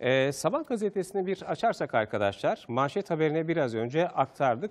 E, Sabah gazetesini bir açarsak arkadaşlar, manşet haberine biraz önce aktardık.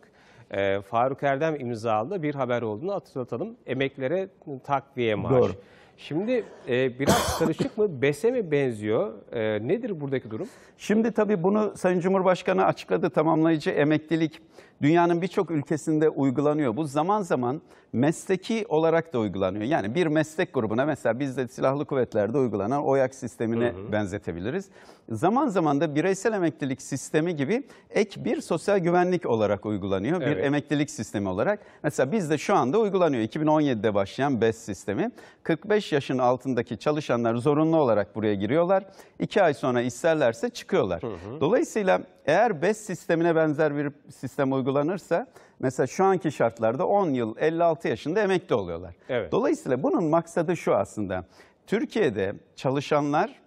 E, Faruk Erdem imzalı bir haber olduğunu hatırlatalım. Emeklere takviye maaş. Doğru. Şimdi e, biraz karışık mı? BES'e mi benziyor? E, nedir buradaki durum? Şimdi tabii bunu Sayın Cumhurbaşkanı açıkladı. Tamamlayıcı emeklilik dünyanın birçok ülkesinde uygulanıyor. Bu zaman zaman mesleki olarak da uygulanıyor. Yani bir meslek grubuna mesela bizde silahlı kuvvetlerde uygulanan OYAK sistemine hı hı. benzetebiliriz. Zaman zaman da bireysel emeklilik sistemi gibi ek bir sosyal güvenlik olarak uygulanıyor. Evet. Bir emeklilik sistemi olarak. Mesela bizde şu anda uygulanıyor. 2017'de başlayan BES sistemi. 45 65 yaşın altındaki çalışanlar zorunlu olarak buraya giriyorlar. 2 ay sonra isterlerse çıkıyorlar. Hı hı. Dolayısıyla eğer BES sistemine benzer bir sistem uygulanırsa mesela şu anki şartlarda 10 yıl 56 yaşında emekli oluyorlar. Evet. Dolayısıyla bunun maksadı şu aslında. Türkiye'de çalışanlar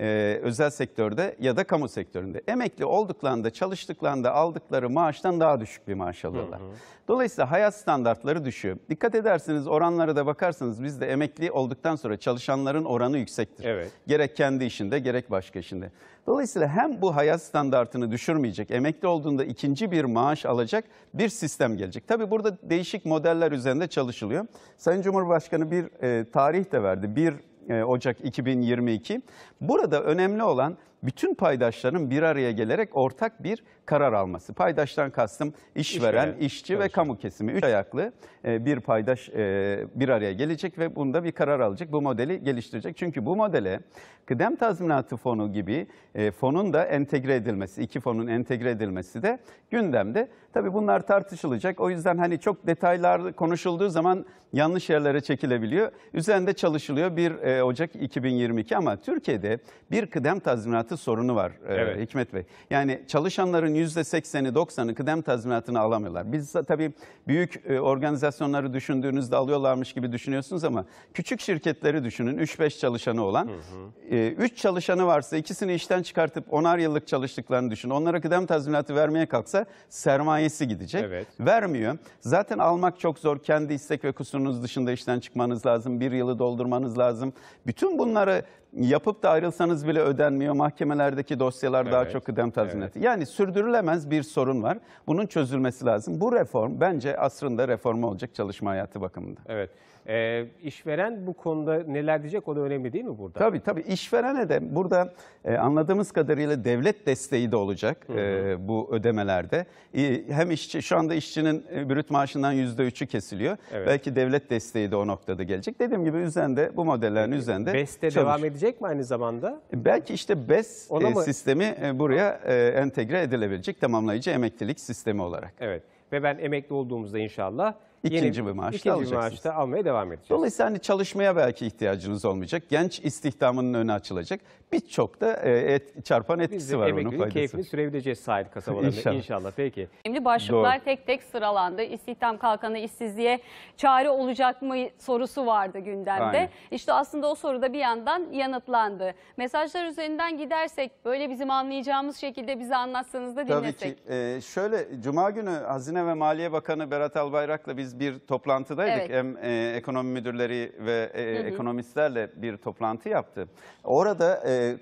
e, özel sektörde ya da kamu sektöründe. Emekli olduklarında, çalıştıklarında aldıkları maaştan daha düşük bir maaş alıyorlar. Hı hı. Dolayısıyla hayat standartları düşüyor. Dikkat ederseniz oranlara da bakarsanız bizde emekli olduktan sonra çalışanların oranı yüksektir. Evet. Gerek kendi işinde gerek başka işinde. Dolayısıyla hem bu hayat standartını düşürmeyecek, emekli olduğunda ikinci bir maaş alacak bir sistem gelecek. Tabi burada değişik modeller üzerinde çalışılıyor. Sayın Cumhurbaşkanı bir e, tarih de verdi. 1 e, Ocak 2022. Burada önemli olan bütün paydaşların bir araya gelerek ortak bir karar alması. Paydaştan kastım işveren, İşveren, işçi çalışan. ve kamu kesimi. Üç ayaklı e, bir paydaş e, bir araya gelecek ve bunda bir karar alacak. Bu modeli geliştirecek. Çünkü bu modele kıdem tazminatı fonu gibi e, fonun da entegre edilmesi, iki fonun entegre edilmesi de gündemde. Tabii bunlar tartışılacak. O yüzden hani çok detaylar konuşulduğu zaman yanlış yerlere çekilebiliyor. Üzerinde çalışılıyor 1 Ocak 2022 ama Türkiye'de bir kıdem tazminatı tazminatı sorunu var e, evet. Hikmet Bey. Yani çalışanların %80'i 90'ı kıdem tazminatını alamıyorlar. Biz tabii büyük e, organizasyonları düşündüğünüzde alıyorlarmış gibi düşünüyorsunuz ama küçük şirketleri düşünün 3-5 çalışanı olan. Hı hı. 3 e, çalışanı varsa ikisini işten çıkartıp onar yıllık çalıştıklarını düşün. Onlara kıdem tazminatı vermeye kalksa sermayesi gidecek. Evet. Vermiyor. Zaten almak çok zor. Kendi istek ve kusurunuz dışında işten çıkmanız lazım. Bir yılı doldurmanız lazım. Bütün bunları yapıp da ayrılsanız bile ödenmiyor. Mahkemelerdeki dosyalar evet, daha çok kıdem tazminatı. Evet. Yani sürdürülemez bir sorun var. Bunun çözülmesi lazım. Bu reform bence asrında reformu olacak çalışma hayatı bakımında. Evet. E, işveren bu konuda neler diyecek o da önemli değil mi burada? Tabii tabii. İşverene de burada e, anladığımız kadarıyla devlet desteği de olacak hı hı. E, bu ödemelerde. E, hem işçi şu anda işçinin e, brüt maaşından %3'ü kesiliyor. Evet. Belki devlet desteği de o noktada gelecek. Dediğim gibi üzerinde bu modellerin üzerinde Beste çalışıyor. devam edecek edilecek mi aynı zamanda? Belki işte BES Ona e, mı- sistemi e, buraya e, entegre edilebilecek tamamlayıcı emeklilik sistemi olarak. Evet ve ben emekli olduğumuzda inşallah İkinci bir maaş da İkinci alacaksınız. maaşta almaya devam edeceğiz. Dolayısıyla hani çalışmaya belki ihtiyacınız olmayacak. Genç istihdamının önü açılacak. Birçok da e, et, çarpan etkisi var onun emekliliğin faydası. keyfini sürebileceğiz sahil kasabalarında inşallah. İnşallah. Peki. Şimdi başlıklar Doğru. tek tek sıralandı. İstihdam kalkanı işsizliğe çare olacak mı sorusu vardı gündemde. Aynen. İşte aslında o soruda bir yandan yanıtlandı. Mesajlar üzerinden gidersek böyle bizim anlayacağımız şekilde bize anlatsanız da Tabii ki e, şöyle Cuma günü Hazine ve Maliye Bakanı Berat Albayrak'la biz biz bir toplantıdaydık. Evet. Hem e, ekonomi müdürleri ve e, hı hı. ekonomistlerle bir toplantı yaptı. Orada e,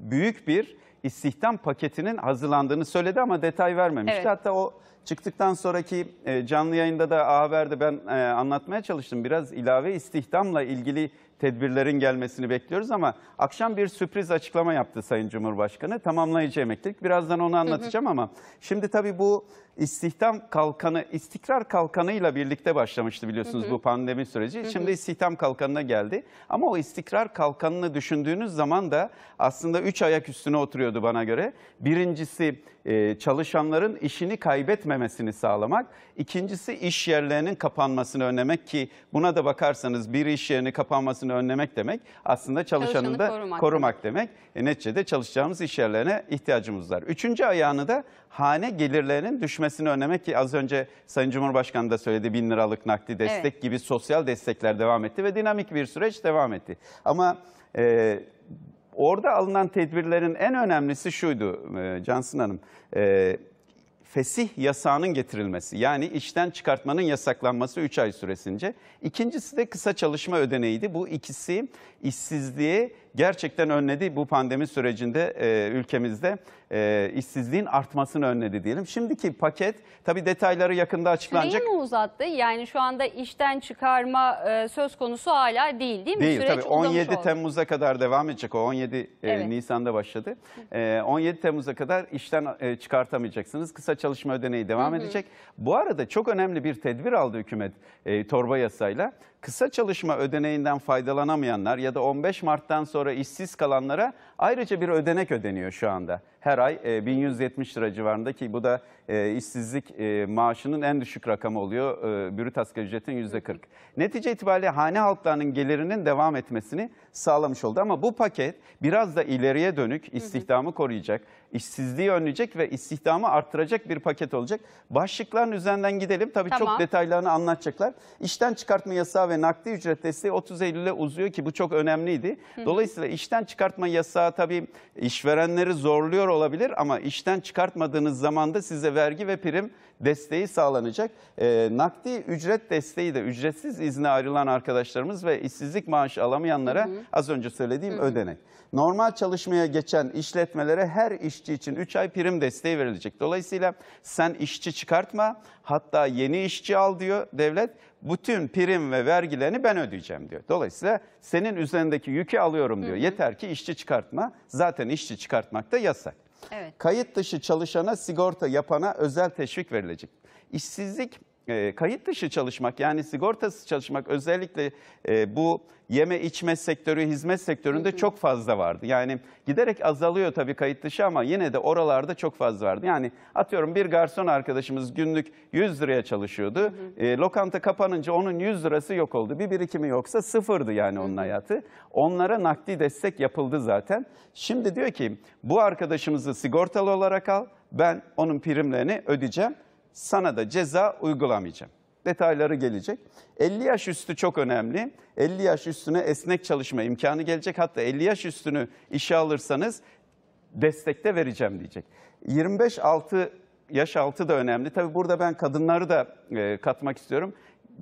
büyük bir istihdam paketinin hazırlandığını söyledi ama detay vermemişti. Evet. Hatta o çıktıktan sonraki e, canlı yayında da A Haber'de ben e, anlatmaya çalıştım. Biraz ilave istihdamla ilgili tedbirlerin gelmesini bekliyoruz ama akşam bir sürpriz açıklama yaptı Sayın Cumhurbaşkanı. Tamamlayıcı emeklilik. Birazdan onu anlatacağım hı hı. ama şimdi tabii bu istihdam kalkanı, istikrar kalkanıyla birlikte başlamıştı biliyorsunuz hı hı. bu pandemi süreci. Hı hı. Şimdi istihdam kalkanına geldi. Ama o istikrar kalkanını düşündüğünüz zaman da aslında üç ayak üstüne oturuyordu bana göre. Birincisi e, çalışanların işini kaybetmemesini sağlamak. İkincisi iş yerlerinin kapanmasını önlemek ki buna da bakarsanız bir iş yerinin kapanmasını önlemek demek aslında çalışanını, da korumak, korumak demek. E, neticede çalışacağımız iş yerlerine ihtiyacımız var. Üçüncü ayağını da hane gelirlerinin düşmesini önlemek ki az önce Sayın Cumhurbaşkanı da söyledi bin liralık nakdi destek evet. gibi sosyal destekler devam etti ve dinamik bir süreç devam etti. Ama e, Orada alınan tedbirlerin en önemlisi şuydu e, Cansın Hanım. E, fesih yasağının getirilmesi yani işten çıkartmanın yasaklanması 3 ay süresince. İkincisi de kısa çalışma ödeneğiydi. Bu ikisi işsizliğe gerçekten önledi bu pandemi sürecinde e, ülkemizde e, işsizliğin artmasını önledi diyelim. Şimdiki paket tabi detayları yakında açıklanacak. Süreyi mi uzattı? Yani şu anda işten çıkarma e, söz konusu hala değil değil mi? Değil Süreç tabii 17 Temmuz'a kadar devam edecek. O 17 e, evet. e, Nisan'da başladı. E, 17 Temmuz'a kadar işten e, çıkartamayacaksınız. Kısa çalışma ödeneği devam hı hı. edecek. Bu arada çok önemli bir tedbir aldı hükümet e, torba yasayla kısa çalışma ödeneğinden faydalanamayanlar ya da 15 Mart'tan sonra işsiz kalanlara ayrıca bir ödenek ödeniyor şu anda her ay 1170 e, lira civarında ki bu da e, işsizlik e, maaşının en düşük rakamı oluyor. Bürüt asgari ücretin %40. Netice itibariyle hane halklarının gelirinin devam etmesini sağlamış oldu. Ama bu paket biraz da ileriye dönük istihdamı koruyacak, işsizliği önleyecek ve istihdamı arttıracak bir paket olacak. Başlıkların üzerinden gidelim. Tabii tamam. çok detaylarını anlatacaklar. İşten çıkartma yasağı ve nakdi ücret desteği 30 Eylül'e uzuyor ki bu çok önemliydi. Dolayısıyla işten çıkartma yasağı tabii işverenleri zorluyor olabilir ama işten çıkartmadığınız zaman da size vergi ve prim desteği sağlanacak. E, nakdi ücret desteği de ücretsiz izne ayrılan arkadaşlarımız ve işsizlik maaşı alamayanlara hı hı. az önce söylediğim hı hı. ödenek. Normal çalışmaya geçen işletmelere her işçi için 3 ay prim desteği verilecek. Dolayısıyla sen işçi çıkartma hatta yeni işçi al diyor devlet. Bütün prim ve vergilerini ben ödeyeceğim diyor. Dolayısıyla senin üzerindeki yükü alıyorum diyor. Hı hı. Yeter ki işçi çıkartma. Zaten işçi çıkartmak da yasak. Evet. Kayıt dışı çalışana, sigorta yapana özel teşvik verilecek. İşsizlik e, kayıt dışı çalışmak yani sigortasız çalışmak özellikle e, bu yeme içme sektörü, hizmet sektöründe hı hı. çok fazla vardı. Yani giderek azalıyor tabii kayıt dışı ama yine de oralarda çok fazla vardı. Yani atıyorum bir garson arkadaşımız günlük 100 liraya çalışıyordu. Hı hı. E, lokanta kapanınca onun 100 lirası yok oldu. Bir birikimi yoksa sıfırdı yani onun hı hı. hayatı. Onlara nakdi destek yapıldı zaten. Şimdi diyor ki bu arkadaşımızı sigortalı olarak al ben onun primlerini ödeyeceğim sana da ceza uygulamayacağım. Detayları gelecek. 50 yaş üstü çok önemli. 50 yaş üstüne esnek çalışma imkanı gelecek. Hatta 50 yaş üstünü işe alırsanız destekte vereceğim diyecek. 25-6 yaş altı da önemli. Tabi burada ben kadınları da e, katmak istiyorum.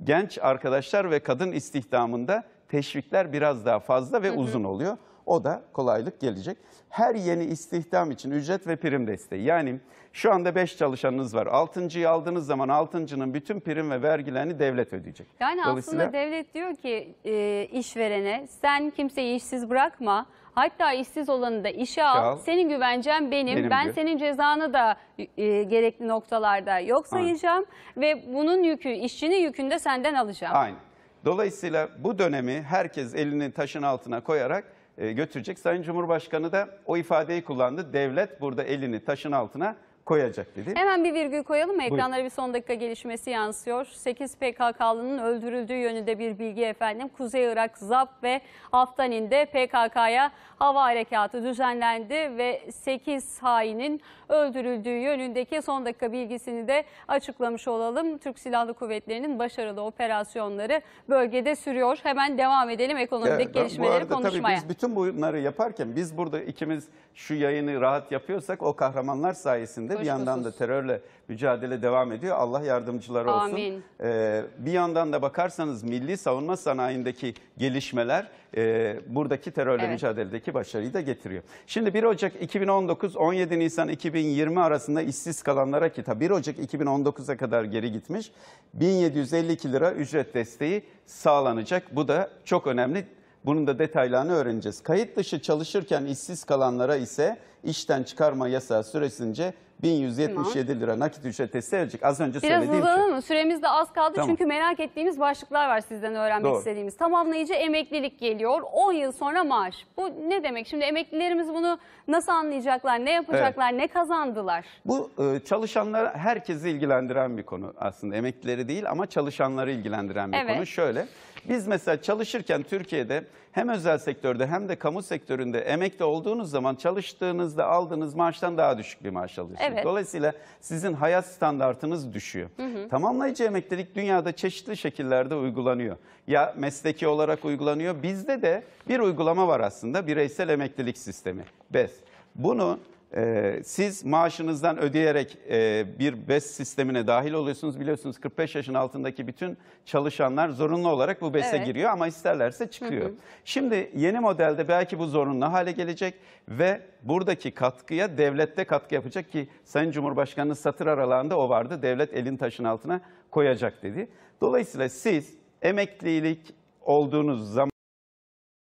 Genç arkadaşlar ve kadın istihdamında teşvikler biraz daha fazla ve hı hı. uzun oluyor. O da kolaylık gelecek. Her yeni istihdam için ücret ve prim desteği. Yani şu anda 5 çalışanınız var. 6.yı aldığınız zaman 6.'nın bütün prim ve vergilerini devlet ödeyecek. Yani Dolayısıyla... aslında devlet diyor ki e, işverene sen kimseyi işsiz bırakma. Hatta işsiz olanı da işe al. al. Senin güvencen benim. benim ben diyor. senin cezanı da e, gerekli noktalarda yok sayacağım. Ha. Ve bunun yükü, işçinin yükünü de senden alacağım. Aynen. Dolayısıyla bu dönemi herkes elini taşın altına koyarak e, götürecek. Sayın Cumhurbaşkanı da o ifadeyi kullandı. Devlet burada elini taşın altına koyacak dedi. Hemen bir virgül koyalım Ekranlara bir son dakika gelişmesi yansıyor. 8 PKK'lının öldürüldüğü yönünde bir bilgi efendim. Kuzey Irak, ZAP ve Aftanin'de PKK'ya hava harekatı düzenlendi ve 8 hainin öldürüldüğü yönündeki son dakika bilgisini de açıklamış olalım. Türk Silahlı Kuvvetleri'nin başarılı operasyonları bölgede sürüyor. Hemen devam edelim ekonomideki evet, gelişmeleri bu arada, konuşmaya. Tabii biz bütün bunları yaparken biz burada ikimiz şu yayını rahat yapıyorsak o kahramanlar sayesinde içinde. Kuşkusuz. Bir yandan da terörle mücadele devam ediyor. Allah yardımcıları olsun. Amin. Ee, bir yandan da bakarsanız milli savunma sanayindeki gelişmeler e, buradaki terörle evet. mücadeledeki başarıyı da getiriyor. Şimdi 1 Ocak 2019-17 Nisan 2020 arasında işsiz kalanlara ki 1 Ocak 2019'a kadar geri gitmiş 1752 lira ücret desteği sağlanacak. Bu da çok önemli bunun da detaylarını öğreneceğiz. Kayıt dışı çalışırken işsiz kalanlara ise işten çıkarma yasağı süresince 1177 lira nakit ücrete verecek. Az önce Biraz söylediğim Biraz hızlanalım mı? Süremiz de az kaldı tamam. çünkü merak ettiğimiz başlıklar var sizden öğrenmek Doğru. istediğimiz. Tamamlayıcı emeklilik geliyor. 10 yıl sonra maaş. Bu ne demek? Şimdi emeklilerimiz bunu nasıl anlayacaklar? Ne yapacaklar? Evet. Ne kazandılar? Bu e, çalışanlar herkesi ilgilendiren bir konu aslında. Emeklileri değil ama çalışanları ilgilendiren bir evet. konu. Şöyle. Biz mesela çalışırken Türkiye'de hem özel sektörde hem de kamu sektöründe emekli olduğunuz zaman çalıştığınızda aldığınız maaştan daha düşük bir maaş alıyorsunuz. Evet. Dolayısıyla sizin hayat standartınız düşüyor. Hı hı. Tamamlayıcı emeklilik dünyada çeşitli şekillerde uygulanıyor. Ya mesleki olarak uygulanıyor. Bizde de bir uygulama var aslında bireysel emeklilik sistemi. BES. Bunu ee, siz maaşınızdan ödeyerek e, bir BES sistemine dahil oluyorsunuz. Biliyorsunuz 45 yaşın altındaki bütün çalışanlar zorunlu olarak bu BES'e Evet. giriyor ama isterlerse çıkıyor. Şimdi yeni modelde belki bu zorunlu hale gelecek ve buradaki katkıya devlet de katkı yapacak ki Sayın Cumhurbaşkanı satır aralarında o vardı. Devlet elin taşın altına koyacak dedi. Dolayısıyla siz emeklilik olduğunuz zaman